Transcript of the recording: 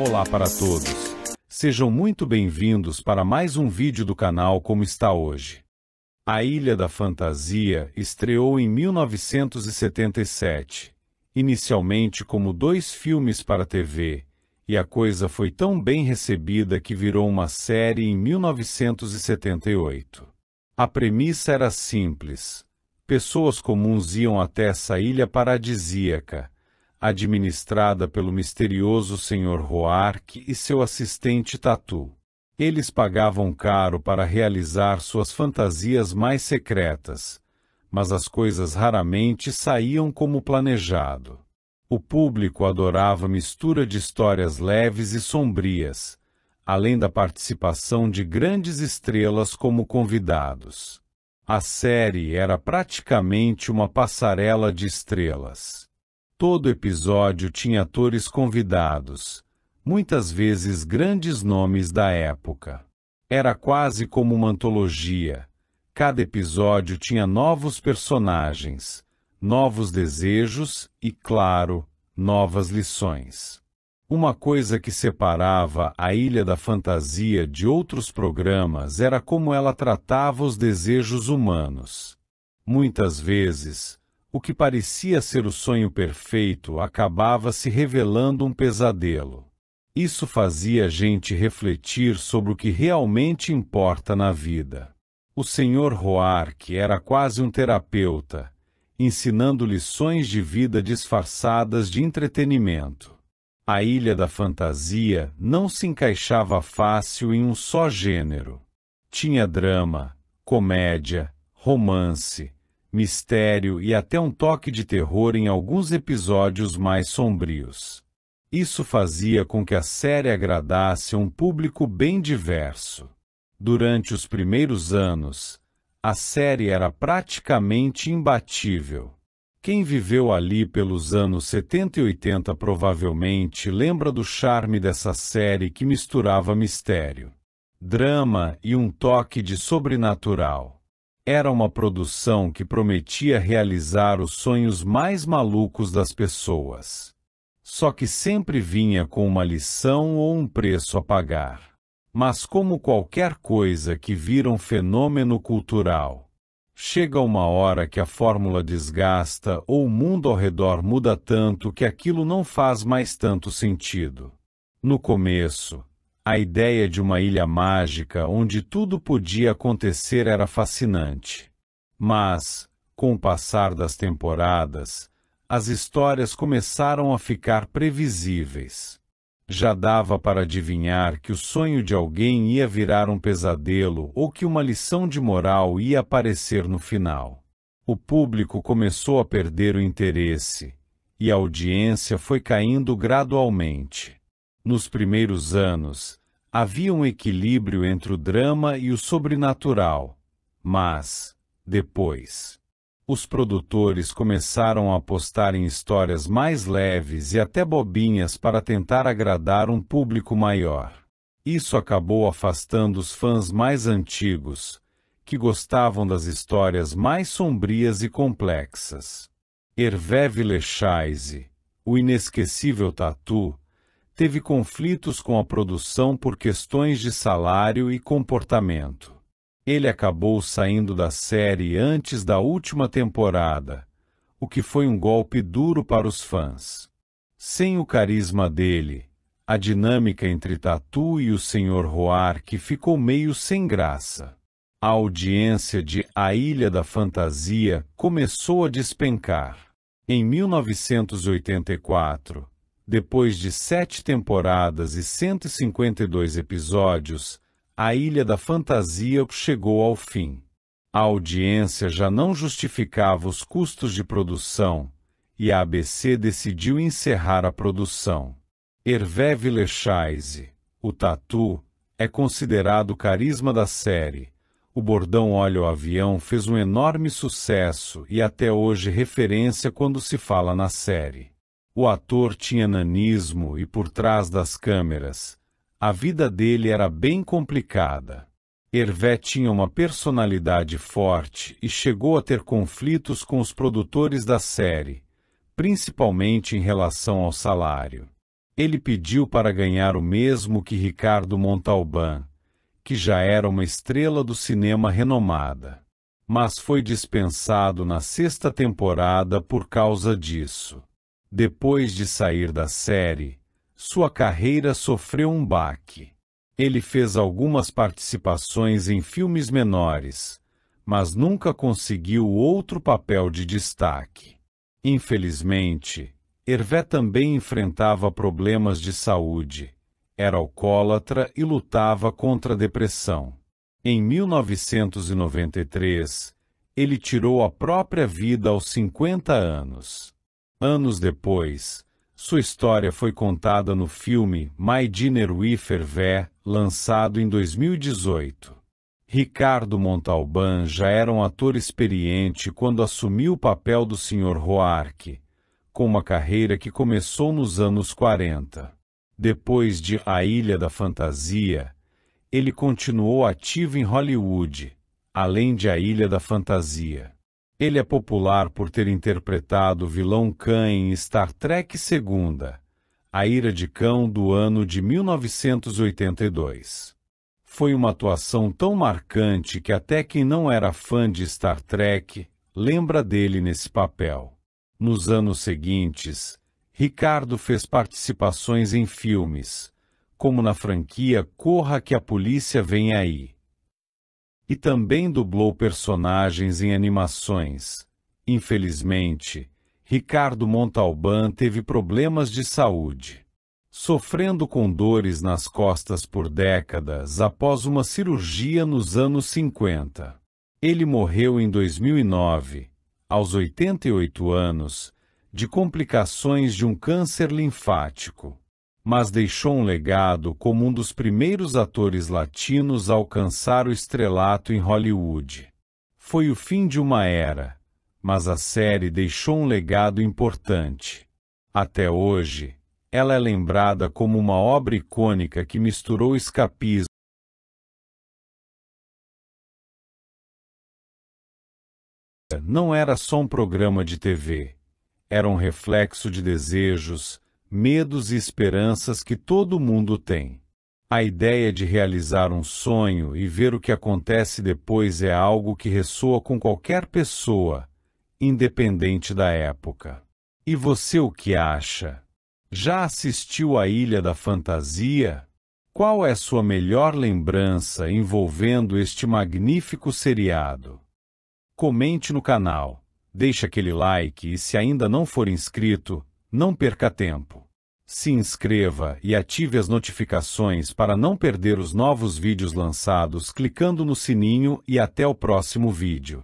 Olá para todos. Sejam muito bem-vindos para mais um vídeo do canal Como Está Hoje. A Ilha da Fantasia estreou em 1977, inicialmente como dois filmes para TV, e a coisa foi tão bem recebida que virou uma série em 1978. A premissa era simples. Pessoas comuns iam até essa ilha paradisíaca, administrada pelo misterioso Sr. Roark e seu assistente Tatu. Eles pagavam caro para realizar suas fantasias mais secretas, mas as coisas raramente saíam como planejado. O público adorava a mistura de histórias leves e sombrias, além da participação de grandes estrelas como convidados. A série era praticamente uma passarela de estrelas. Todo episódio tinha atores convidados, muitas vezes grandes nomes da época. Era quase como uma antologia. Cada episódio tinha novos personagens, novos desejos e, claro, novas lições. Uma coisa que separava a Ilha da Fantasia de outros programas era como ela tratava os desejos humanos. Muitas vezes, o que parecia ser o sonho perfeito acabava se revelando um pesadelo. Isso fazia a gente refletir sobre o que realmente importa na vida. O Sr. Roark era quase um terapeuta, ensinando lições de vida disfarçadas de entretenimento. A ilha da fantasia não se encaixava fácil em um só gênero. Tinha drama, comédia, romance, mistério e até um toque de terror em alguns episódios mais sombrios. Isso fazia com que a série agradasse a um público bem diverso. Durante os primeiros anos, a série era praticamente imbatível. Quem viveu ali pelos anos 70 e 80 provavelmente lembra do charme dessa série que misturava mistério, drama e um toque de sobrenatural. Era uma produção que prometia realizar os sonhos mais malucos das pessoas. Só que sempre vinha com uma lição ou um preço a pagar. Mas como qualquer coisa que vira um fenômeno cultural, chega uma hora que a fórmula desgasta ou o mundo ao redor muda tanto que aquilo não faz mais tanto sentido. No começo, a ideia de uma ilha mágica onde tudo podia acontecer era fascinante. Mas, com o passar das temporadas, as histórias começaram a ficar previsíveis. Já dava para adivinhar que o sonho de alguém ia virar um pesadelo ou que uma lição de moral ia aparecer no final. O público começou a perder o interesse, e a audiência foi caindo gradualmente. Nos primeiros anos, Havia um equilíbrio entre o drama e o sobrenatural. Mas, depois, os produtores começaram a apostar em histórias mais leves e até bobinhas para tentar agradar um público maior. Isso acabou afastando os fãs mais antigos, que gostavam das histórias mais sombrias e complexas. Hervé Villechaize, o inesquecível Tatu, teve conflitos com a produção por questões de salário e comportamento. Ele acabou saindo da série antes da última temporada, o que foi um golpe duro para os fãs. Sem o carisma dele, a dinâmica entre Tatu e o Sr. Roark ficou meio sem graça. A audiência de A Ilha da Fantasia começou a despencar. Em 1984, depois de sete temporadas e 152 episódios, A Ilha da Fantasia chegou ao fim. A audiência já não justificava os custos de produção e a ABC decidiu encerrar a produção. Hervé Villechaize, o tatu, é considerado o carisma da série. O bordão Olha o Avião fez um enorme sucesso e até hoje referência quando se fala na série. O ator tinha nanismo e por trás das câmeras, a vida dele era bem complicada. Hervé tinha uma personalidade forte e chegou a ter conflitos com os produtores da série, principalmente em relação ao salário. Ele pediu para ganhar o mesmo que Ricardo Montalban, que já era uma estrela do cinema renomada, mas foi dispensado na sexta temporada por causa disso. Depois de sair da série, sua carreira sofreu um baque. Ele fez algumas participações em filmes menores, mas nunca conseguiu outro papel de destaque. Infelizmente, Hervé também enfrentava problemas de saúde, era alcoólatra e lutava contra a depressão. Em 1993, ele tirou a própria vida aos 50 anos. Anos depois, sua história foi contada no filme My Dinner with Hervé, lançado em 2018. Ricardo Montalban já era um ator experiente quando assumiu o papel do Sr. Roark, com uma carreira que começou nos anos 40. Depois de A Ilha da Fantasia, ele continuou ativo em Hollywood, além de A Ilha da Fantasia. Ele é popular por ter interpretado o vilão Khan em Star Trek II, A Ira de Cão do ano de 1982. Foi uma atuação tão marcante que até quem não era fã de Star Trek lembra dele nesse papel. Nos anos seguintes, Ricardo fez participações em filmes, como na franquia Corra que a Polícia Vem Aí e também dublou personagens em animações. Infelizmente, Ricardo Montalbán teve problemas de saúde. Sofrendo com dores nas costas por décadas após uma cirurgia nos anos 50. Ele morreu em 2009, aos 88 anos, de complicações de um câncer linfático mas deixou um legado como um dos primeiros atores latinos a alcançar o estrelato em Hollywood. Foi o fim de uma era, mas a série deixou um legado importante. Até hoje, ela é lembrada como uma obra icônica que misturou escapismo. Não era só um programa de TV. Era um reflexo de desejos, medos e esperanças que todo mundo tem. A ideia de realizar um sonho e ver o que acontece depois é algo que ressoa com qualquer pessoa, independente da época. E você o que acha? Já assistiu à Ilha da Fantasia? Qual é sua melhor lembrança envolvendo este magnífico seriado? Comente no canal, deixe aquele like e se ainda não for inscrito, não perca tempo. Se inscreva e ative as notificações para não perder os novos vídeos lançados clicando no sininho e até o próximo vídeo.